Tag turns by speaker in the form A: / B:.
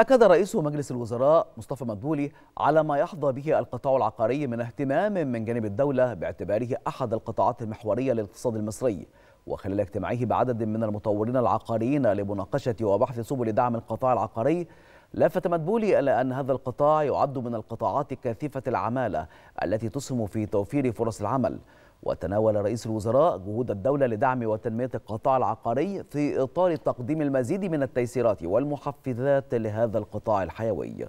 A: أكد رئيس مجلس الوزراء مصطفى مدبولي على ما يحظى به القطاع العقاري من اهتمام من جانب الدولة باعتباره أحد القطاعات المحورية للاقتصاد المصري وخلال اجتماعه بعدد من المطورين العقاريين لمناقشة وبحث سبل دعم القطاع العقاري لفت مدبولي إلى أن هذا القطاع يعد من القطاعات كثيفة العمالة التي تسهم في توفير فرص العمل وتناول رئيس الوزراء جهود الدولة لدعم وتنمية القطاع العقاري في إطار تقديم المزيد من التيسيرات والمحفزات لهذا القطاع الحيوي